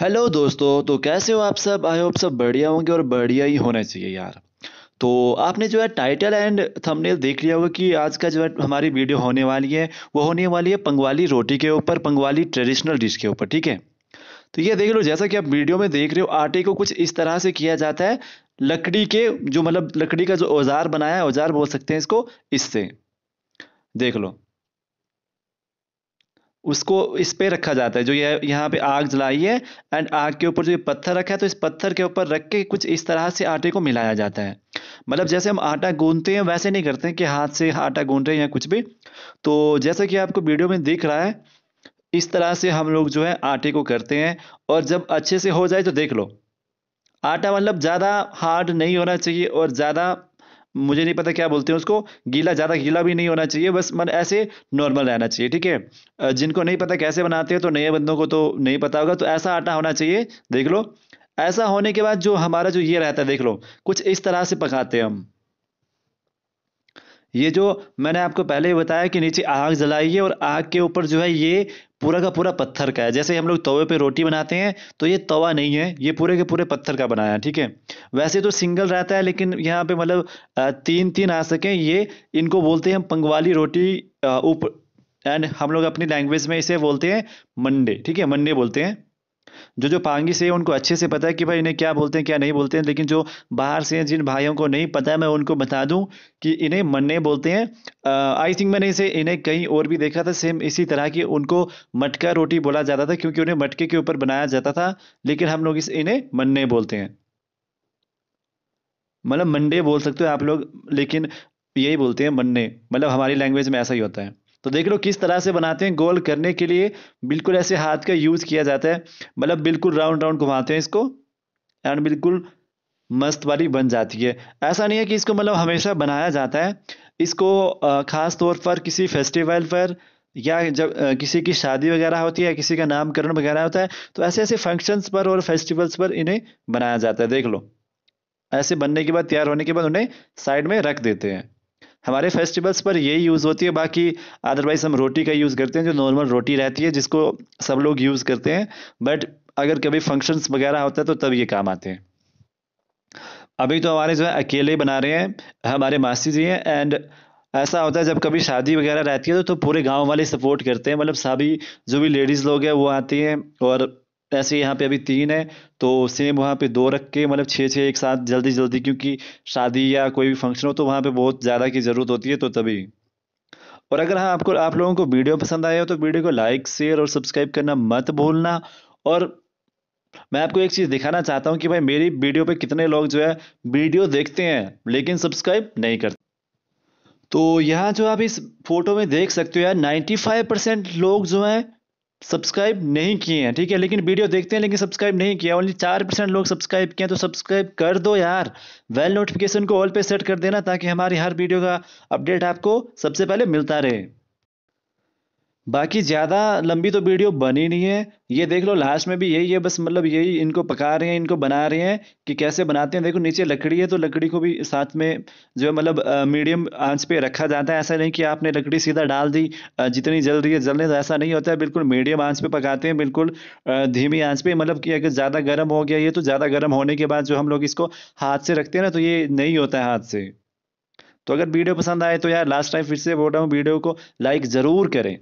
hello दोस्तों तो कैसे हो आप सब आई होप सब बढ़िया होंगे और बढ़िया ही होना चाहिए यार तो आपने जो है टाइटल एंड थंबनेल देख लिया होगा कि आज का जो है हमारी वीडियो होने वाली है वो होने वाली है पंगवाली रोटी के ऊपर पंगवाली ट्रेडिशनल डिश के ऊपर ठीक है तो ये देख लो जैसा कि आप वीडियो में देख रहे हो आटे को कुछ इस तरह से किया जाता है लकड़ी के जो मतलब लकड़ी का जो औजार बनाया है औजार बोल सकते हैं इसको इससे देख लो उसको इस पे रखा जाता है जो यह यहाँ पे आग जलाई है एंड आग के ऊपर जो ये पत्थर रखा है तो इस पत्थर के ऊपर रख के कुछ इस तरह से आटे को मिलाया जाता है मतलब जैसे हम आटा गूंदते हैं वैसे नहीं करते हैं कि हाथ से आटा गूंद रहे हैं या कुछ भी तो जैसा कि आपको वीडियो में दिख रहा है इस तरह से हम लोग जो है आटे को करते हैं और जब अच्छे से हो जाए तो देख लो आटा मतलब ज़्यादा हार्ड नहीं होना चाहिए और ज़्यादा मुझे नहीं पता क्या बोलते हैं उसको गीला ज़्यादा गीला भी नहीं होना चाहिए बस मन ऐसे नॉर्मल रहना चाहिए ठीक है जिनको नहीं पता कैसे बनाते हैं तो नए बंदों को तो नहीं पता होगा तो ऐसा आटा होना चाहिए देख लो ऐसा होने के बाद जो हमारा जो ये रहता है देख लो कुछ इस तरह से पकाते हैं हम ये जो मैंने आपको पहले ही बताया कि नीचे आग जलाई है और आग के ऊपर जो है ये पूरा का पूरा पत्थर का है जैसे हम लोग तवे पे रोटी बनाते हैं तो ये तवा नहीं है ये पूरे के पूरे पत्थर का बनाया है ठीक है वैसे तो सिंगल रहता है लेकिन यहाँ पे मतलब तीन तीन आ सके ये इनको बोलते हैं हम पंगवाली रोटी ऊपर एंड हम लोग अपनी लैंग्वेज में इसे बोलते हैं मंडे ठीक है मंडे बोलते हैं जो जो से है उनको अच्छे से पता है कि भाई इन्हें क्या बोलते हैं क्या नहीं बोलते हैं लेकिन जो बाहर से हैं जिन भाइयों को नहीं पता है मैं उनको बता दूं कि इन्हें मन्ने बोलते हैं आई थिंक मैंने इसे इन्हें कहीं और भी देखा था सेम इसी तरह की उनको मटका रोटी बोला जाता था क्योंकि उन्हें मटके के ऊपर बनाया जाता था लेकिन हम लोग इस इन्हें मन्ने बोलते हैं मतलब मंडे बोल सकते हो आप लोग लेकिन यही बोलते हैं मन्ने मतलब हमारी लैंग्वेज में ऐसा ही होता है तो देख लो किस तरह से बनाते हैं गोल करने के लिए बिल्कुल ऐसे हाथ का यूज किया जाता है मतलब बिल्कुल राउंड राउंड घुमाते हैं इसको एंड बिल्कुल मस्त वाली बन जाती है ऐसा नहीं है कि इसको मतलब हमेशा बनाया जाता है इसको ख़ास तौर पर किसी फेस्टिवल पर या जब किसी की शादी वगैरह होती है किसी का नामकरण वगैरह होता है तो ऐसे ऐसे फंक्शंस पर और फेस्टिवल्स पर इन्हें बनाया जाता है देख लो ऐसे बनने के बाद तैयार होने के बाद उन्हें साइड में रख देते हैं हमारे फेस्टिवल्स पर यही यूज़ होती है बाकी अदरवाइज हम रोटी का यूज़ करते हैं जो नॉर्मल रोटी रहती है जिसको सब लोग यूज़ करते हैं बट अगर कभी फंक्शंस वगैरह होता है तो तब ये काम आते हैं अभी तो हमारे जो है अकेले बना रहे हैं हमारे मासी जी हैं एंड ऐसा होता है जब कभी शादी वगैरह रहती है तो, तो पूरे गांव वाले सपोर्ट करते हैं मतलब सभी जो भी लेडीज़ लोग हैं वो आती हैं और ऐसे यहाँ पे अभी तीन है तो सेम वहाँ पे दो रख के मतलब छः छः एक साथ जल्दी जल्दी क्योंकि शादी या कोई भी फंक्शन हो तो वहाँ पे बहुत ज़्यादा की ज़रूरत होती है तो तभी और अगर हाँ आपको आप लोगों को वीडियो पसंद आया हो तो वीडियो को लाइक शेयर और सब्सक्राइब करना मत भूलना और मैं आपको एक चीज़ दिखाना चाहता हूँ कि भाई मेरी वीडियो पर कितने लोग जो है वीडियो देखते हैं लेकिन सब्सक्राइब नहीं करते तो यहाँ जो आप इस फोटो में देख सकते हो यार फाइव परसेंट लोग जो हैं सब्सक्राइब नहीं किए हैं ठीक है लेकिन वीडियो देखते हैं लेकिन सब्सक्राइब नहीं किया ओनली चार परसेंट लोग सब्सक्राइब किए हैं तो सब्सक्राइब कर दो यार वेल नोटिफिकेशन को ऑल पे सेट कर देना ताकि हमारी हर वीडियो का अपडेट आपको सबसे पहले मिलता रहे बाकी ज़्यादा लंबी तो वीडियो बनी नहीं है ये देख लो लास्ट में भी यही है बस मतलब यही इनको पका रहे हैं इनको बना रहे हैं कि कैसे बनाते हैं देखो नीचे लकड़ी है तो लकड़ी को भी साथ में जो है मतलब मीडियम आंच पे रखा जाता है ऐसा नहीं कि आपने लकड़ी सीधा डाल दी जितनी जल रही है जलने तो ऐसा नहीं होता है बिल्कुल मीडियम आँच पर पकाते हैं बिल्कुल धीमी आँच पर मतलब कि अगर ज़्यादा गर्म हो गया ये तो ज़्यादा गर्म होने के बाद जो हम लोग इसको हाथ से रखते हैं ना तो ये नहीं होता है हाथ से तो अगर वीडियो पसंद आए तो यार लास्ट टाइम फिर से बोल रहा हूँ वीडियो को लाइक ज़रूर करें